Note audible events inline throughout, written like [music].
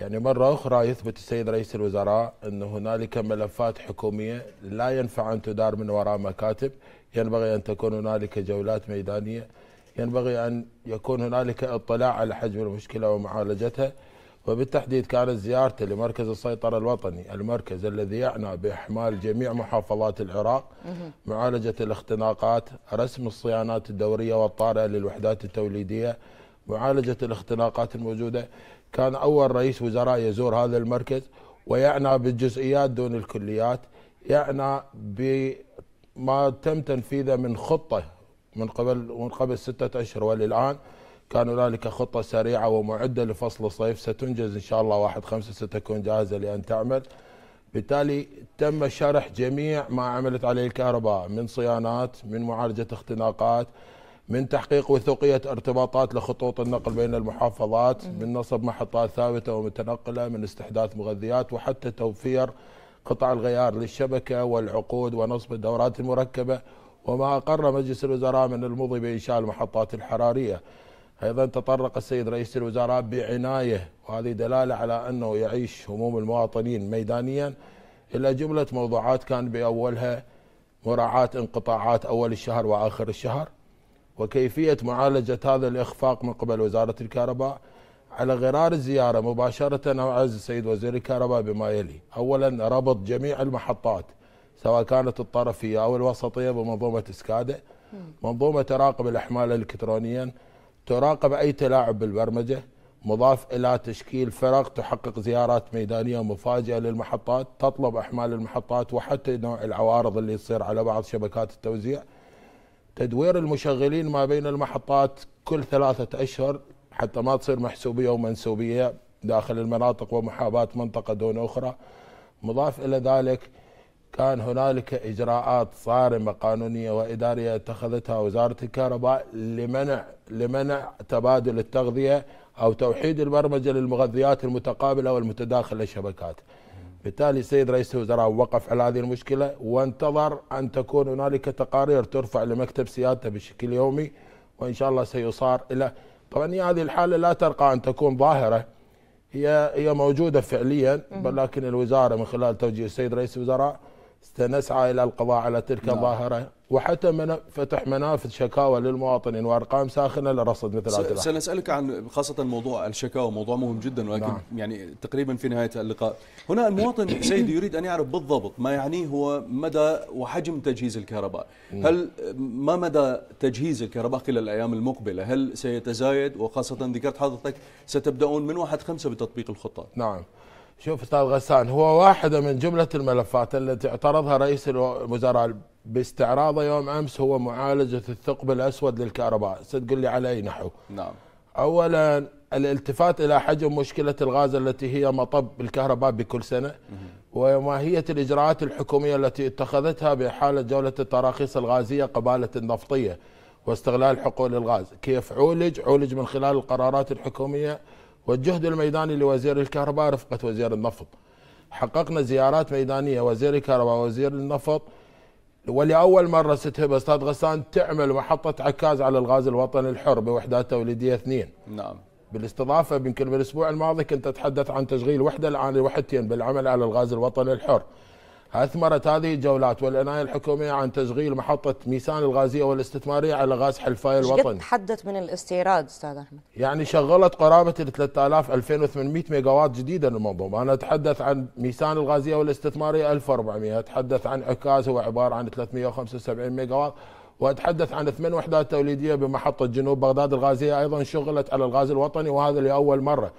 يعني مرة أخرى يثبت السيد رئيس الوزراء أن هنالك ملفات حكومية لا ينفع أن تدار من وراء مكاتب ينبغي أن تكون هنالك جولات ميدانية ينبغي أن يكون هنالك اطلاع على حجم المشكلة ومعالجتها وبالتحديد كانت زيارته لمركز السيطرة الوطني المركز الذي يعنى بإحمال جميع محافظات العراق معالجة الاختناقات رسم الصيانات الدورية والطارئة للوحدات التوليدية معالجة الاختناقات الموجودة كان أول رئيس وزراء يزور هذا المركز ويعنى بالجزئيات دون الكليات يعنى بما تم تنفيذه من خطة من قبل من قبل ستة أشهر وللآن كان هنالك خطة سريعة ومعدة لفصل الصيف ستنجز إن شاء الله واحد خمسة ستكون جاهزة لأن تعمل بالتالي تم شرح جميع ما عملت عليه الكهرباء من صيانات من معالجة اختناقات من تحقيق وثوقية ارتباطات لخطوط النقل بين المحافظات من نصب محطات ثابتة ومتنقلة من استحداث مغذيات وحتى توفير قطع الغيار للشبكة والعقود ونصب الدورات المركبة وما أقر مجلس الوزراء من المضي بإنشاء المحطات الحرارية أيضا تطرق السيد رئيس الوزراء بعناية وهذه دلالة على أنه يعيش هموم المواطنين ميدانيا إلى جملة موضوعات كان بأولها مراعاة انقطاعات أول الشهر وآخر الشهر وكيفية معالجة هذا الإخفاق من قبل وزارة الكهرباء على غرار الزيارة مباشرة أعز السيد وزير الكهرباء بما يلي أولا ربط جميع المحطات سواء كانت الطرفية أو الوسطية بمنظومة اسكاده منظومة تراقب الأحمال إلكترونيا تراقب أي تلاعب بالبرمجة مضاف إلى تشكيل فرق تحقق زيارات ميدانية مفاجئة للمحطات تطلب أحمال المحطات وحتى نوع العوارض اللي يصير على بعض شبكات التوزيع تدوير المشغلين ما بين المحطات كل ثلاثة أشهر حتى ما تصير محسوبية ومنسوبية داخل المناطق ومحاباة منطقة دون أخرى مضاف إلى ذلك كان هنالك إجراءات صارمة قانونية وإدارية اتخذتها وزارة الكهرباء لمنع لمنع تبادل التغذية أو توحيد البرمجة للمغذيات المتقابلة والمتداخلة الشبكات بالتالي السيد رئيس الوزراء وقف على هذه المشكلة وانتظر أن تكون هنالك تقارير ترفع لمكتب سيادته بشكل يومي وإن شاء الله سيصار إلى طبعا هي هذه الحالة لا ترقى أن تكون ظاهرة هي هي موجودة فعليا ولكن الوزارة من خلال توجيه السيد رئيس الوزراء سنسعى إلى القضاء على تلك نعم. الظاهرة وحتى من فتح منافذ شكاوى للمواطنين وأرقام ساخنة لرصد مثل هذا سنسألك عن خاصة موضوع الشكاوى موضوع مهم جدا ولكن نعم. يعني تقريبا في نهاية اللقاء هنا المواطن [coughs] سيدي يريد أن يعرف بالضبط ما يعنيه هو مدى وحجم تجهيز الكهرباء نعم. هل ما مدى تجهيز الكهرباء خلال الأيام المقبلة هل سيتزايد وخاصة ذكرت حضرتك ستبدأون من 1 5 بتطبيق الخطة نعم شوف استاذ غسان هو واحده من جمله الملفات التي اعترضها رئيس الوزراء باستعراضه يوم امس هو معالجه الثقب الاسود للكهرباء، ستقول لي على اي نحو؟ نعم. اولا الالتفات الى حجم مشكله الغاز التي هي مطب الكهرباء بكل سنه وماهيه الاجراءات الحكوميه التي اتخذتها باحاله جوله التراخيص الغازيه قباله النفطيه واستغلال حقول الغاز، كيف عولج؟ عولج من خلال القرارات الحكوميه والجهد الميداني لوزير الكهرباء رفقة وزير النفط حققنا زيارات ميدانية وزير الكهرباء وزير النفط ولأول مرة ستهب أستاذ غسان تعمل محطة عكاز على الغاز الوطني الحر بوحدات توليدية اثنين نعم بالاستضافة يمكن بالأسبوع الماضي كنت أتحدث عن تشغيل وحدة الآن لوحدتين بالعمل على الغاز الوطني الحر أثمرت هذه الجولات والعناية الحكومية عن تشغيل محطة ميسان الغازية والاستثمارية على غاز حلفاي الوطني تحدث من الاستيراد أستاذ أحمد يعني شغلت قرابة ال 3000 2800 وات جديدا المنظومة أنا أتحدث عن ميسان الغازية والاستثمارية 1400 أتحدث عن عكاز هو عبارة عن 375 وات وأتحدث عن ثمان وحدات توليدية بمحطة جنوب بغداد الغازية أيضا شغلت على الغاز الوطني وهذا لأول مرة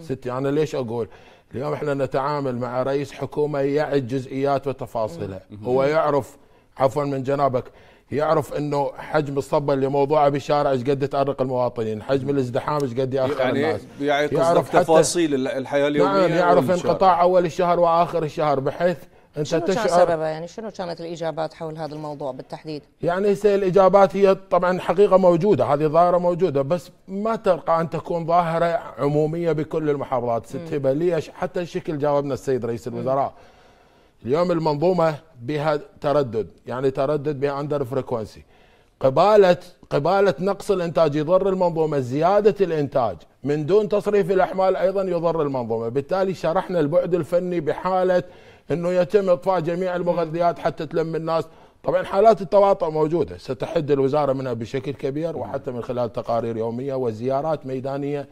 ستي انا ليش اقول؟ اليوم احنا نتعامل مع رئيس حكومه يعي جزئيات وتفاصيلها، هو يعرف عفوا من جنابك يعرف انه حجم الصبه اللي موضوعه بالشارع ايش قد تارق المواطنين، حجم الازدحام ايش قد ياخر يعني الناس. يعني يعرف تفاصيل الحياه اليوميه نعم يعرف انقطاع اول الشهر واخر الشهر بحيث انت شنو تشعر كان سببها يعني شنو كانت الاجابات حول هذا الموضوع بالتحديد؟ يعني هسه الاجابات هي طبعا حقيقه موجوده هذه ظاهره موجوده بس ما ترقى ان تكون ظاهره عموميه بكل المحافظات ست هبه ليش حتى الشكل جاوبنا السيد رئيس الوزراء اليوم المنظومه بها تردد يعني تردد بها اندر فريكونسي قباله قباله نقص الانتاج يضر المنظومه زياده الانتاج من دون تصريف الاحمال ايضا يضر المنظومه بالتالي شرحنا البعد الفني بحاله انه يتم اطفاء جميع المغذيات حتى تلم الناس طبعا حالات التواطؤ موجوده ستحد الوزاره منها بشكل كبير وحتى من خلال تقارير يوميه وزيارات ميدانيه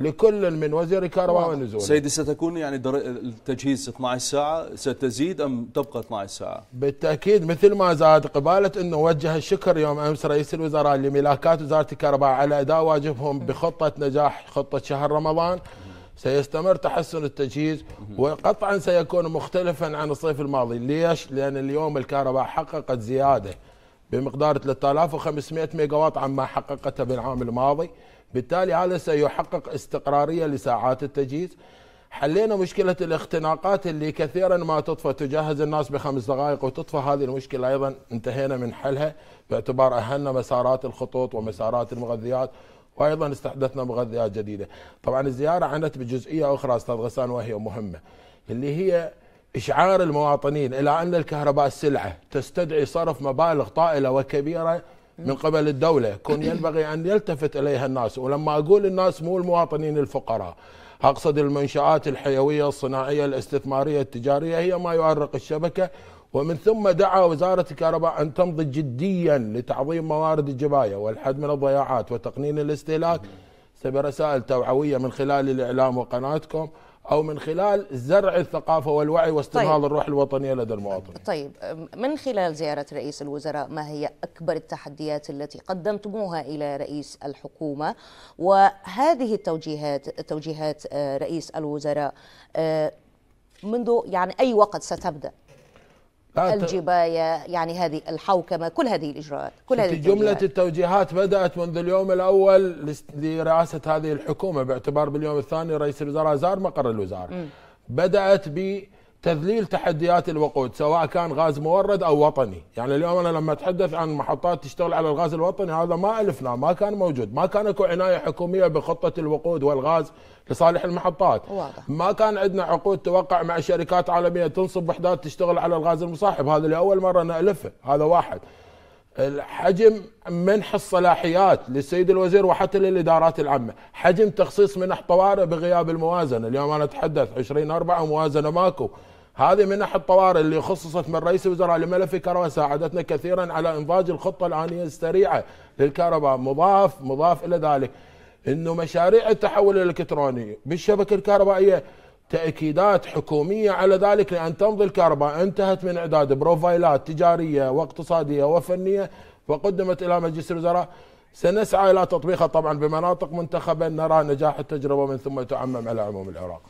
لكل من وزير الكهرباء ونزول سيدي ستكون يعني در... التجهيز 12 ساعة ستزيد أم تبقى 12 ساعة بالتأكيد مثل ما زاد قبالة أنه وجه الشكر يوم أمس رئيس الوزراء لملاكات وزارة الكهرباء على أداء واجبهم بخطة نجاح خطة شهر رمضان سيستمر تحسن التجهيز وقطعا سيكون مختلفا عن الصيف الماضي ليش؟ لأن اليوم الكهرباء حققت زيادة بمقدار 3500 ميجاوات عما حققتها بالعام الماضي بالتالي هذا سيحقق استقرارية لساعات التجهيز حلينا مشكلة الاختناقات اللي كثيرا ما تطفى تجهز الناس بخمس دقائق وتطفى هذه المشكلة أيضا انتهينا من حلها باعتبار أهلنا مسارات الخطوط ومسارات المغذيات وايضا استحدثنا مغذيات جديده. طبعا الزياره عنت بجزئيه اخرى استاذ غسان وهي مهمه اللي هي اشعار المواطنين الى ان الكهرباء سلعه تستدعي صرف مبالغ طائله وكبيره من قبل الدوله، كن [coughs] ينبغي ان يلتفت اليها الناس، ولما اقول الناس مو المواطنين الفقراء. اقصد المنشات الحيويه الصناعيه الاستثماريه التجاريه هي ما يؤرق الشبكه ومن ثم دعا وزارة الكهرباء أن تمضي جديا لتعظيم موارد الجباية والحد من الضياعات وتقنين الاستهلاك برسائل توعوية من خلال الإعلام وقناتكم أو من خلال زرع الثقافة والوعي واستنهاض طيب. الروح الوطنية لدى المواطنين طيب من خلال زيارة رئيس الوزراء ما هي أكبر التحديات التي قدمتموها إلى رئيس الحكومة وهذه التوجيهات توجيهات آه، رئيس الوزراء آه، منذ يعني أي وقت ستبدأ آه، الجباية يعني هذه الحوكمة كل هذه الإجراءات كل هذه جملة التوجيهات بدأت منذ اليوم الأول لرئاسة هذه الحكومة باعتبار باليوم الثاني رئيس الوزراء زار مقر الوزارة م. بدأت ب تذليل تحديات الوقود سواء كان غاز مورد او وطني، يعني اليوم انا لما اتحدث عن محطات تشتغل على الغاز الوطني هذا ما الفناه، ما كان موجود، ما كان اكو عنايه حكوميه بخطه الوقود والغاز لصالح المحطات. واضح. ما كان عندنا عقود توقع مع شركات عالميه تنصب وحدات تشتغل على الغاز المصاحب، هذا لاول مره نالفه، هذا واحد. الحجم منح الصلاحيات للسيد الوزير وحتى للإدارات العامة حجم تخصيص منح طوارئ بغياب الموازنة اليوم أنا أتحدث 20 أربعة موازنة ماكو هذه منح الطوارئ اللي خصصت من رئيس الوزراء لملف الكهرباء ساعدتنا كثيرا على انضاج الخطه الانيه السريعه للكهرباء مضاف مضاف الى ذلك انه مشاريع التحول الالكتروني بالشبكه الكهربائيه تأكيدات حكومية على ذلك لأن تمضي الكهرباء انتهت من إعداد بروفايلات تجارية واقتصادية وفنية وقدمت إلى مجلس الوزراء سنسعى إلى تطبيقها طبعا بمناطق منتخبة نرى نجاح التجربة من ثم تعمم على عموم العراق